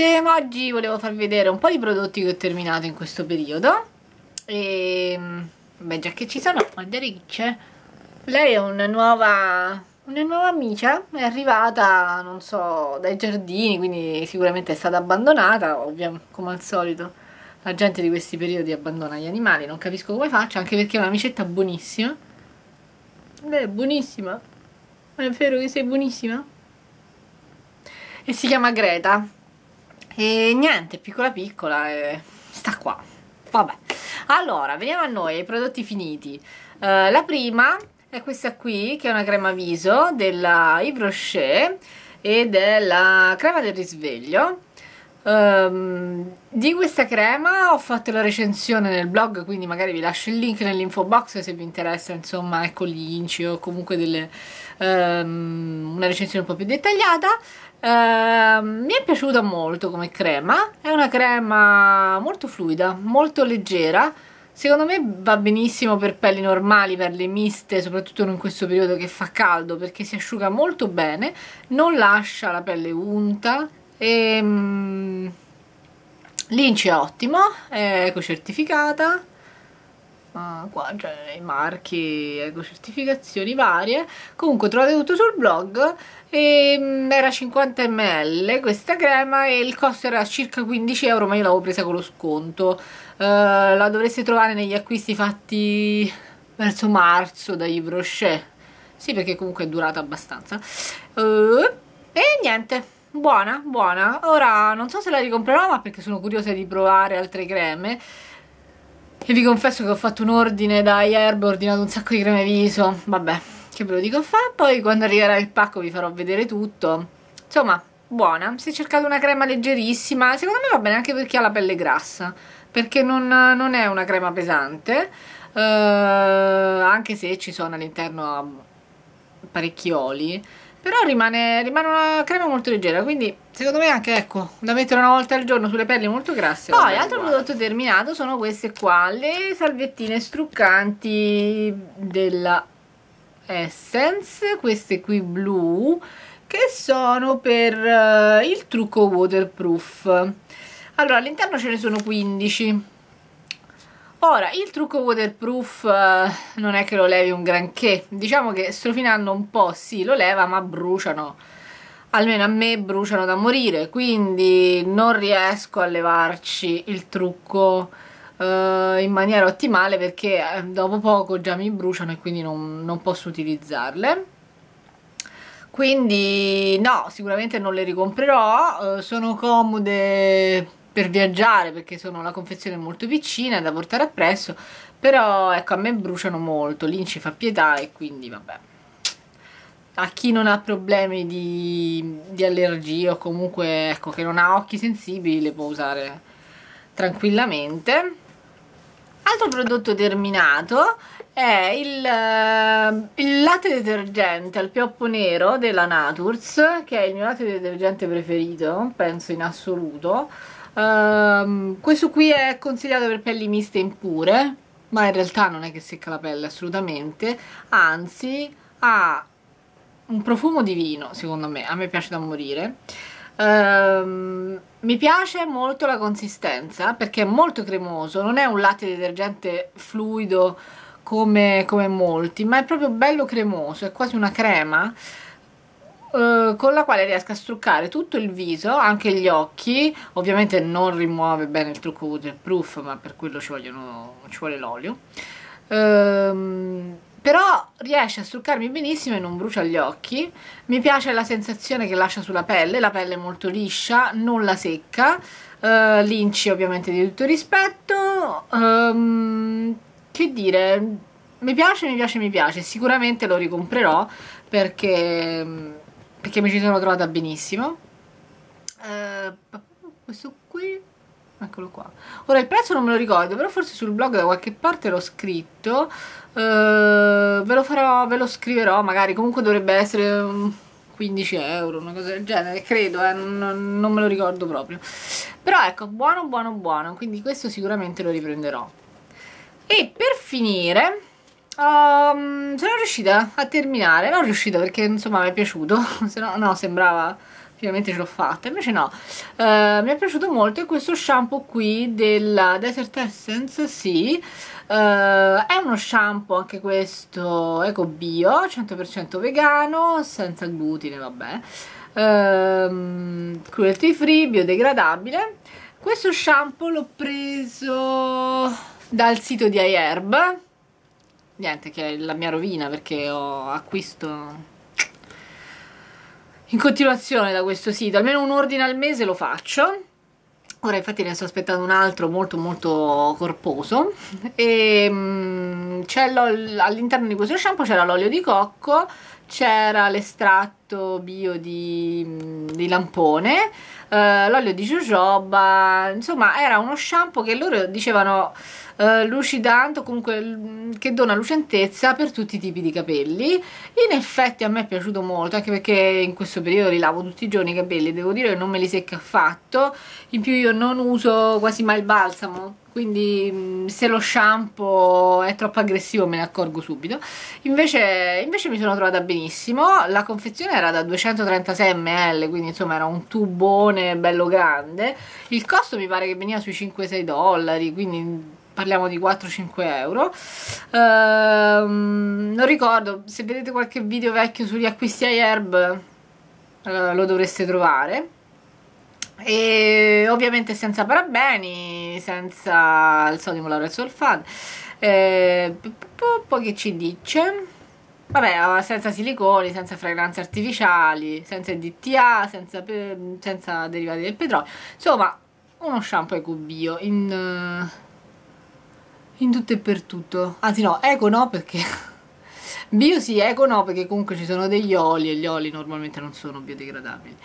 tutte, ma oggi volevo farvi vedere un po' di prodotti che ho terminato in questo periodo e ehm, beh già che ci sono, guarda ricce lei è una nuova, una nuova amica, è arrivata non so, dai giardini quindi sicuramente è stata abbandonata ovviamente come al solito la gente di questi periodi abbandona gli animali non capisco come faccia, anche perché è un'amicetta buonissima lei è buonissima è vero che sei buonissima? e si chiama Greta e niente, piccola piccola, eh, sta qua. Vabbè. Allora, veniamo a noi, ai prodotti finiti. Uh, la prima è questa qui, che è una crema viso della Yves Rocher ed è la crema del risveglio. Um, di questa crema ho fatto la recensione nel blog quindi magari vi lascio il link nell'info box se vi interessa insomma ecco l'inci o comunque delle, ehm, una recensione un po' più dettagliata eh, mi è piaciuta molto come crema è una crema molto fluida molto leggera secondo me va benissimo per pelli normali, per le miste, soprattutto in questo periodo che fa caldo perché si asciuga molto bene, non lascia la pelle unta e mm, l'ince è ottimo, è ecocertificata, Uh, qua c'è cioè, i marchi, ecco, certificazioni varie comunque trovate tutto sul blog e, um, era 50 ml questa crema e il costo era circa 15 euro ma io l'avevo presa con lo sconto uh, la dovreste trovare negli acquisti fatti verso marzo da Yves Rocher sì perché comunque è durata abbastanza uh, e niente buona buona ora non so se la ricomprerò ma perché sono curiosa di provare altre creme e vi confesso che ho fatto un ordine da Herb, ho ordinato un sacco di creme viso, vabbè, che ve lo dico fa. Poi quando arriverà il pacco vi farò vedere tutto. Insomma, buona. Si è cercata una crema leggerissima, secondo me va bene anche per chi ha la pelle grassa, perché non, non è una crema pesante, eh, anche se ci sono all'interno ah, parecchi oli però rimane, rimane, una crema molto leggera, quindi secondo me anche ecco, da mettere una volta al giorno sulle pelli molto grasse. Poi, altro uguale. prodotto terminato sono queste qua, le salviettine struccanti della Essence, queste qui blu, che sono per uh, il trucco waterproof. Allora, all'interno ce ne sono 15 Ora, il trucco waterproof eh, non è che lo levi un granché, diciamo che strofinando un po' sì lo leva ma bruciano, almeno a me bruciano da morire, quindi non riesco a levarci il trucco eh, in maniera ottimale perché eh, dopo poco già mi bruciano e quindi non, non posso utilizzarle. Quindi no, sicuramente non le ricomprerò, eh, sono comode per viaggiare perché sono la confezione molto piccina da portare appresso però ecco a me bruciano molto l'inci fa pietà e quindi vabbè a chi non ha problemi di, di allergie o comunque ecco che non ha occhi sensibili le può usare tranquillamente altro prodotto terminato è il, eh, il, latte detergente al pioppo nero della Naturs che è il mio latte detergente preferito penso in assoluto um, questo qui è consigliato per pelli miste impure ma in realtà non è che secca la pelle assolutamente anzi ha un profumo divino secondo me a me piace da morire um, mi piace molto la consistenza perché è molto cremoso non è un latte detergente fluido come, come molti ma è proprio bello cremoso è quasi una crema eh, con la quale riesco a struccare tutto il viso, anche gli occhi, ovviamente non rimuove bene il trucco waterproof, ma per quello ci, vogliono, ci vuole l'olio. Ehm, però riesce a struccarmi benissimo e non brucia gli occhi mi piace la sensazione che lascia sulla pelle la pelle è molto liscia, non la secca uh, linci ovviamente di tutto rispetto um, che dire mi piace, mi piace, mi piace sicuramente lo ricomprerò perché mm, perché mi ci sono trovata benissimo. Uh, questo qui, eccolo qua. Ora il prezzo non me lo ricordo, però forse sul blog da qualche parte l'ho scritto. Uh, ve lo farò, ve lo scriverò magari, comunque dovrebbe essere... 15 euro, una cosa del genere, credo, eh, non, non, me lo ricordo proprio. Però ecco, buono, buono, buono, quindi questo sicuramente lo riprenderò. E per finire, Um, sono riuscita a terminare, non riuscita perché insomma mi è piaciuto, se no, no sembrava finalmente ce l'ho fatta, invece no uh, mi è piaciuto molto questo shampoo qui della Desert Essence sì uh, è uno shampoo anche questo eco bio 100% vegano senza glutine vabbè uh, cruelty free biodegradabile questo shampoo l'ho preso dal sito di iHerb niente, che è la mia rovina perché ho acquisto in continuazione da questo sito, almeno un ordine al mese lo faccio. Ora infatti ne sto aspettando un altro molto molto corposo e um, all'interno di questo shampoo c'era l'olio di cocco, c'era l'estratto bio di, mm, di lampone, eh, l'olio di jojoba, insomma era uno shampoo che loro dicevano eh, lucidante comunque mm, che dona lucentezza per tutti i tipi di capelli in effetti a me è piaciuto molto anche perché in questo periodo li lavo tutti i giorni i capelli devo dire che non me li secca affatto in più io non uso quasi mai il balsamo quindi mm, se lo shampoo è troppo aggressivo me ne accorgo subito invece, invece, mi sono trovata benissimo la confezione era da 236 ml quindi insomma era un tubone bello grande il costo mi pare che veniva sui 5-6 dollari quindi parliamo di 4-5 euro ehm, non ricordo se vedete qualche video vecchio sugli acquisti a Herb eh, lo dovreste trovare e ovviamente senza parabeni senza il sodium laurea solfat eh, poi che ci dice vabbè ah, senza siliconi senza fragranze artificiali senza DTA senza, senza derivati del petrolio insomma uno shampoo ecobio in eh, in tutto e per tutto anzi no eco no perché bio sì eco no perché comunque ci sono degli oli e gli oli normalmente non sono biodegradabili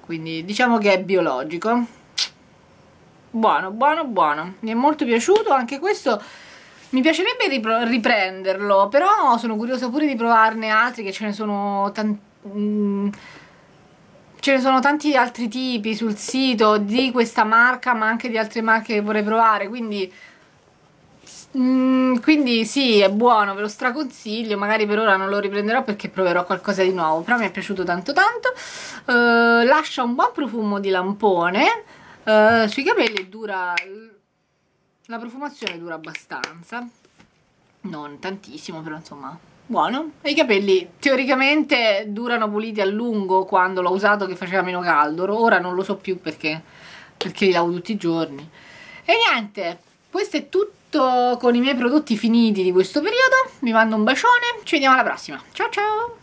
quindi diciamo che è biologico buono buono buono mi è molto piaciuto anche questo mi piacerebbe riprenderlo però sono curiosa pure di provarne altri che ce ne sono tanti mm, ce ne sono tanti altri tipi sul sito di questa marca ma anche di altre marche che vorrei provare quindi Mm, quindi sì, è buono, ve lo straconsiglio, magari per ora non lo riprenderò perché proverò qualcosa di nuovo, però mi è piaciuto tanto tanto. Uh, lascia un buon profumo di lampone, uh, sui capelli dura... la profumazione dura abbastanza, non tantissimo, però insomma buono. E i capelli teoricamente durano puliti a lungo quando l'ho usato che faceva meno caldo, ora non lo so più perché, perché li lavo tutti i giorni. E niente, questo è tutto tutto con i miei prodotti finiti di questo periodo, vi mando un bacione, ci vediamo alla prossima, ciao ciao!